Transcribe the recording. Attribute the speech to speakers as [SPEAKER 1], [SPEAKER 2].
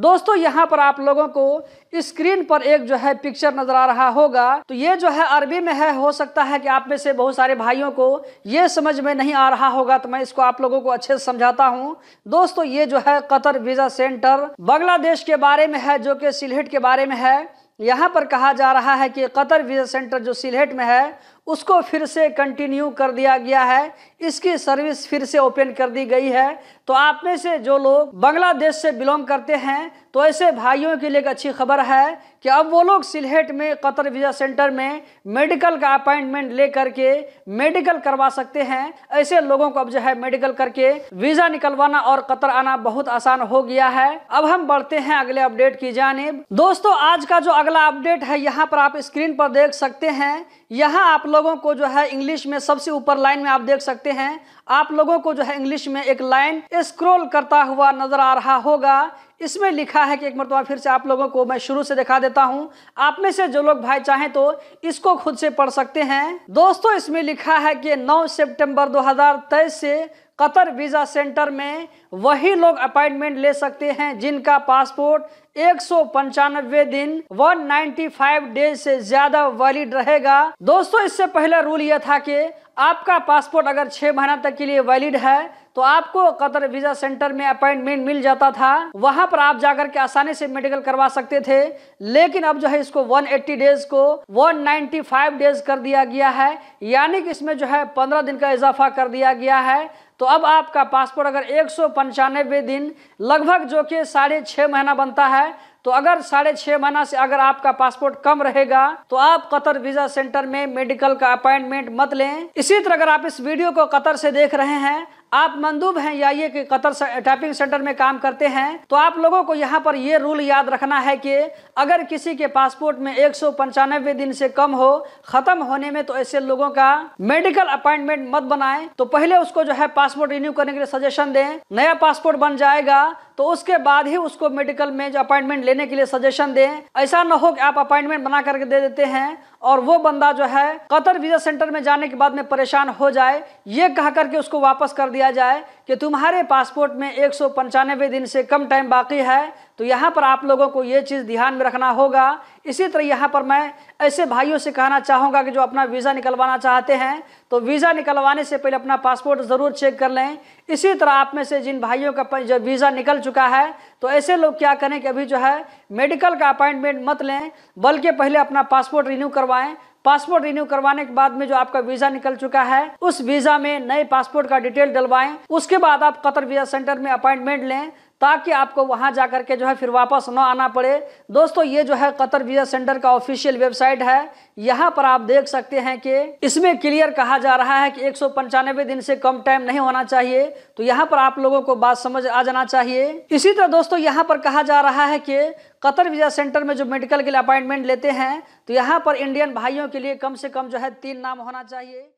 [SPEAKER 1] दोस्तों यहाँ पर आप लोगों को स्क्रीन पर एक जो है पिक्चर नजर आ रहा होगा तो ये जो है अरबी में है हो सकता है कि आप में से बहुत सारे भाइयों को ये समझ में नहीं आ रहा होगा तो मैं इसको आप लोगों को अच्छे से समझाता हूँ दोस्तों ये जो है कतर वीजा सेंटर बांग्लादेश के बारे में है जो कि सिलहेट के बारे में है यहाँ पर कहा जा रहा है कि कतर वीज़ा सेंटर जो सिलहेट में है उसको फिर से कंटिन्यू कर दिया गया है इसकी सर्विस फिर से ओपन कर दी गई है तो आप में से जो लोग बांग्लादेश से बिलोंग करते हैं तो ऐसे भाइयों के लिए एक अच्छी खबर है कि अब वो लोग सिलहेट में कतर वीज़ा सेंटर में मेडिकल का अपॉइंटमेंट ले करके मेडिकल करवा सकते हैं ऐसे लोगों को अब जो है मेडिकल करके वीज़ा निकलवाना और कतर आना बहुत आसान हो गया है अब हम बढ़ते हैं अगले अपडेट की जानब दोस्तों आज का जो अगला अपडेट है यहाँ पर आप स्क्रीन पर देख सकते हैं यहाँ आप लोगों को जो है इंग्लिश में सबसे ऊपर लाइन में आप देख सकते हैं आप लोगों को जो है इंग्लिश में एक लाइन स्क्रॉल करता हुआ नजर आ रहा होगा इसमें लिखा है कि एक मरतबा फिर से आप लोगों को मैं शुरू से दिखा देता हूँ आप में से जो लोग भाई चाहें तो इसको खुद से पढ़ सकते हैं दोस्तों इसमें लिखा है कि 9 सितंबर 2023 से कतर वीज़ा सेंटर में वही लोग अपॉइंटमेंट ले सकते हैं जिनका पासपोर्ट एक दिन 195 डेज से ज़्यादा वैलिड रहेगा दोस्तों इससे पहले रूल यह था कि आपका पासपोर्ट अगर छह महीना तक के लिए वैलिड है तो आपको कतर वीज़ा सेंटर में अपॉइंटमेंट मिल जाता था वहां पर आप जाकर के आसानी से मेडिकल करवा सकते थे लेकिन अब जो है इसको 180 डेज को 195 डेज कर दिया गया है यानी कि इसमें जो है 15 दिन का इजाफा कर दिया गया है तो अब आपका पासपोर्ट अगर एक सौ दिन लगभग जो कि साढ़े छः महीना बनता है तो अगर साढ़े छः महीना से अगर आपका पासपोर्ट कम रहेगा तो आप कतर वीज़ा सेंटर में मेडिकल का अपॉइंटमेंट मत लें इसी तरह अगर आप इस वीडियो को कतर से देख रहे हैं आप मंदूब हैं या ये कि कतर टाइपिंग सेंटर में काम करते हैं तो आप लोगों को यहाँ पर ये रूल याद रखना है कि अगर किसी के पासपोर्ट में एक दिन से कम हो ख़त्म होने में तो ऐसे लोगों का मेडिकल अपॉइंटमेंट मत बनाएं तो पहले उसको जो है पासपोर्ट रिन्यू करने के लिए सजेशन दें नया पासपोर्ट बन जाएगा तो उसके बाद ही उसको मेडिकल में जो अपॉइंटमेंट लेने के लिए सजेशन दें ऐसा ना हो कि आप अपॉइंटमेंट बना करके दे देते हैं और वो बंदा जो है कतर वीज़ा सेंटर में जाने के बाद में परेशान हो जाए ये कह करके उसको वापस कर दिया जाए कि तुम्हारे पासपोर्ट में एक सौ दिन से कम टाइम बाकी है तो यहाँ पर आप लोगों को ये चीज़ ध्यान में रखना होगा इसी तरह यहाँ पर मैं ऐसे भाइयों से कहना चाहूँगा कि जो अपना वीज़ा निकलवाना चाहते हैं तो वीज़ा निकलवाने से पहले अपना पासपोर्ट ज़रूर चेक कर लें इसी तरह आप में से जिन भाइयों का जो वीज़ा निकल चुका है तो ऐसे लोग क्या करें कि अभी जो है मेडिकल का अपॉइंटमेंट मत लें बल्कि पहले अपना पासपोर्ट रिन्यू करवाएँ पासपोर्ट रिन्यू करवाने के बाद में जो आपका वीजा निकल चुका है उस वीजा में नए पासपोर्ट का डिटेल डलवाएं उसके बाद आप कतर वीजा सेंटर में अपॉइंटमेंट लें ताकि आपको वहाँ जा कर के जो है फिर वापस ना आना पड़े दोस्तों ये जो है कतर वीज़ा सेंटर का ऑफिशियल वेबसाइट है यहाँ पर आप देख सकते हैं कि इसमें क्लियर कहा जा रहा है कि एक दिन से कम टाइम नहीं होना चाहिए तो यहाँ पर आप लोगों को बात समझ आ जाना चाहिए इसी तरह दोस्तों यहाँ पर कहा जा रहा है कि कतर वीज़ा सेंटर में जो मेडिकल के लिए अपॉइंटमेंट लेते हैं तो यहाँ पर इंडियन भाइयों के लिए कम से कम जो है तीन नाम होना चाहिए